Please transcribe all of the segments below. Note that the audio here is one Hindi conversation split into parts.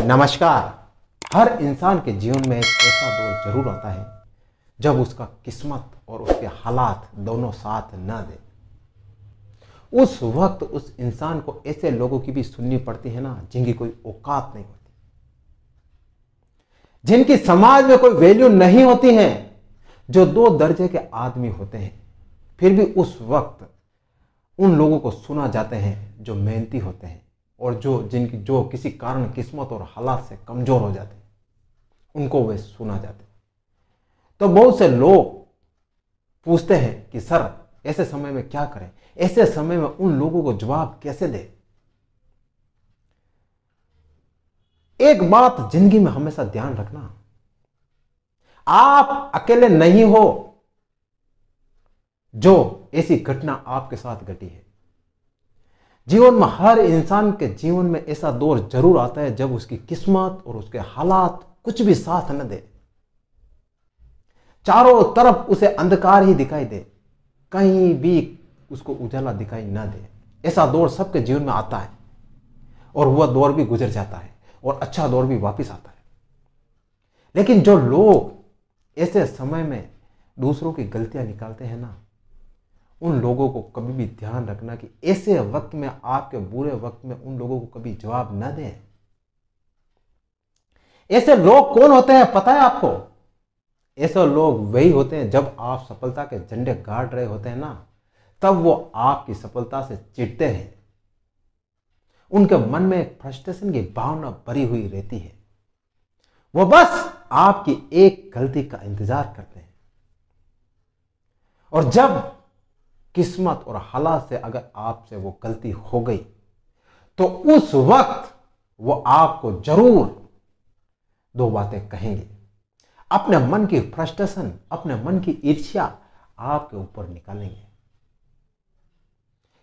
नमस्कार हर इंसान के जीवन में एक ऐसा दौर जरूर आता है जब उसका किस्मत और उसके हालात दोनों साथ न दे उस वक्त उस इंसान को ऐसे लोगों की भी सुननी पड़ती है ना जिनकी कोई औकात नहीं होती जिनकी समाज में कोई वैल्यू नहीं होती है जो दो दर्जे के आदमी होते हैं फिर भी उस वक्त उन लोगों को सुना जाते हैं जो मेहनती होते हैं और जो जिनकी जो किसी कारण किस्मत और हालात से कमज़ोर हो जाते उनको वे सुना जाते तो बहुत से लोग पूछते हैं कि सर ऐसे समय में क्या करें ऐसे समय में उन लोगों को जवाब कैसे दे एक बात जिंदगी में हमेशा ध्यान रखना आप अकेले नहीं हो जो ऐसी घटना आपके साथ घटी है जीवन में हर इंसान के जीवन में ऐसा दौर जरूर आता है जब उसकी किस्मत और उसके हालात कुछ भी साथ न दे चारों तरफ उसे अंधकार ही दिखाई दे कहीं भी उसको उजाला दिखाई ना दे ऐसा दौर सबके जीवन में आता है और वह दौर भी गुजर जाता है और अच्छा दौर भी वापस आता है लेकिन जो लोग ऐसे समय में दूसरों की गलतियां निकालते हैं ना उन लोगों को कभी भी ध्यान रखना कि ऐसे वक्त में आपके बुरे वक्त में उन लोगों को कभी जवाब ना दें ऐसे लोग कौन होते हैं पता है आपको ऐसे लोग वही होते हैं जब आप सफलता के झंडे गाड़ रहे होते हैं ना तब वो आपकी सफलता से चिढ़ते हैं उनके मन में एक फ्रस्ट्रेशन की भावना भरी हुई रहती है वो बस आपकी एक गलती का इंतजार करते हैं और जब किस्मत और हालात से अगर आपसे वो गलती हो गई तो उस वक्त वो आपको जरूर दो बातें कहेंगे अपने मन की फ्रस्ट्रेशन अपने मन की ईर्ष्या आपके ऊपर निकालेंगे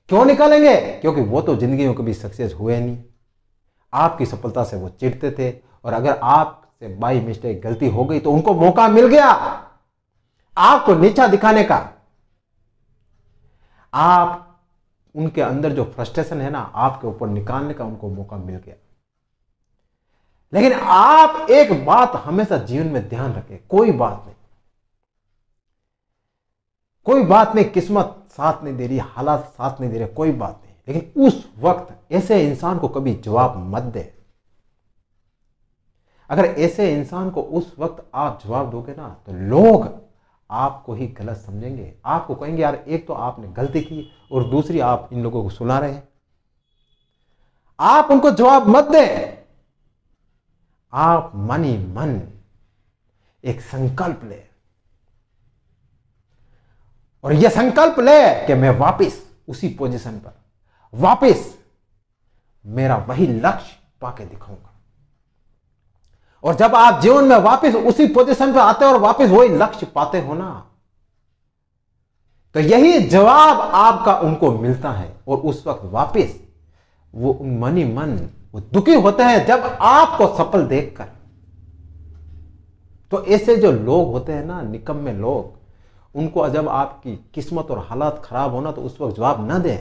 क्यों निकालेंगे क्योंकि वो तो जिंदगी में कभी सक्सेस हुए नहीं आपकी सफलता से वो चिढ़ते थे और अगर आपसे बाई मिस्टेक गलती हो गई तो उनको मौका मिल गया आपको नीचा दिखाने का आप उनके अंदर जो फ्रस्ट्रेशन है ना आपके ऊपर निकालने का उनको मौका मिल गया लेकिन आप एक बात हमेशा जीवन में ध्यान रखें कोई बात नहीं कोई बात नहीं किस्मत साथ नहीं दे रही हालात साथ नहीं दे रहे कोई बात नहीं लेकिन उस वक्त ऐसे इंसान को कभी जवाब मत दे अगर ऐसे इंसान को उस वक्त आप जवाब दोगे ना तो लोग आपको ही गलत समझेंगे आपको कहेंगे यार एक तो आपने गलती की और दूसरी आप इन लोगों को सुना रहे हैं आप उनको जवाब मत दें आप मन ही मन एक संकल्प ले और यह संकल्प ले कि मैं वापस उसी पोजीशन पर वापस मेरा वही लक्ष्य पाके दिखाऊंगा और जब आप जीवन में वापस उसी पोजीशन पर आते हो और वापस वही लक्ष्य पाते हो ना तो यही जवाब आपका उनको मिलता है और उस वक्त वापस वो मनी मन वो दुखी होते हैं जब आपको सफल देखकर तो ऐसे जो लोग होते हैं ना में लोग उनको जब आपकी किस्मत और हालात खराब होना तो उस वक्त जवाब ना दें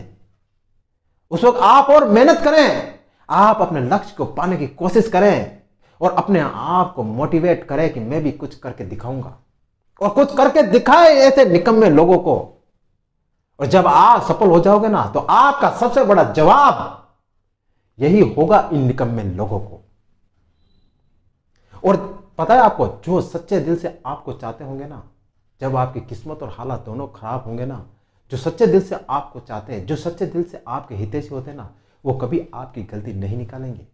उस वक्त आप और मेहनत करें आप अपने लक्ष्य को पाने की कोशिश करें और अपने आप को मोटिवेट करे कि मैं भी कुछ करके दिखाऊंगा और कुछ करके दिखाए ऐसे निकम्मे लोगों को और जब आप सफल हो जाओगे ना तो आपका सबसे बड़ा जवाब यही होगा इन निकम्मे लोगों को और पता है आपको जो सच्चे दिल से आपको चाहते होंगे ना जब आपकी किस्मत और हालात दोनों खराब होंगे ना जो सच्चे दिल से आपको चाहते हैं जो सच्चे दिल से आपके हितेश होते हैं ना वो कभी आपकी गलती नहीं निकालेंगे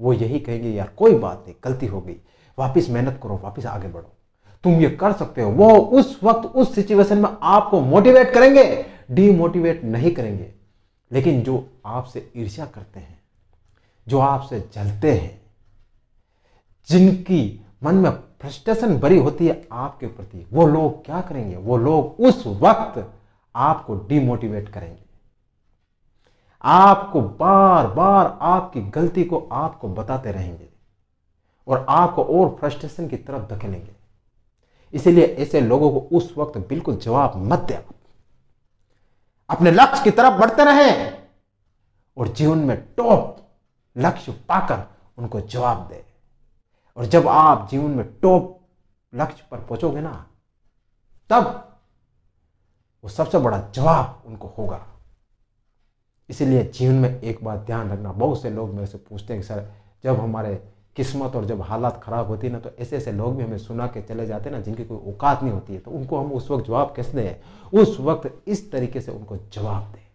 वो यही कहेंगे यार कोई बात नहीं गलती हो गई वापस मेहनत करो वापस आगे बढ़ो तुम ये कर सकते हो वो उस वक्त उस सिचुएशन में आपको मोटिवेट करेंगे डीमोटिवेट नहीं करेंगे लेकिन जो आपसे ईर्ष्या करते हैं जो आपसे जलते हैं जिनकी मन में फ्रस्ट्रेशन भरी होती है आपके प्रति वो लोग क्या करेंगे वो लोग उस वक्त आपको डीमोटिवेट करेंगे आपको बार बार आपकी गलती को आपको बताते रहेंगे और आपको और फ्रस्ट्रेशन की तरफ धकेलेंगे इसीलिए ऐसे लोगों को उस वक्त बिल्कुल जवाब मत दे अपने लक्ष्य की तरफ बढ़ते रहे और जीवन में टॉप लक्ष्य पाकर उनको जवाब दे और जब आप जीवन में टॉप लक्ष्य पर पहुंचोगे ना तब वो सबसे बड़ा जवाब उनको होगा इसीलिए जीवन में एक बात ध्यान रखना बहुत से लोग मेरे से पूछते हैं कि सर जब हमारे किस्मत और जब हालात ख़राब होती है ना तो ऐसे ऐसे लोग भी हमें सुना के चले जाते हैं ना जिनकी कोई औकात नहीं होती है तो उनको हम उस वक्त जवाब कैसे दें उस वक्त इस तरीके से उनको जवाब दें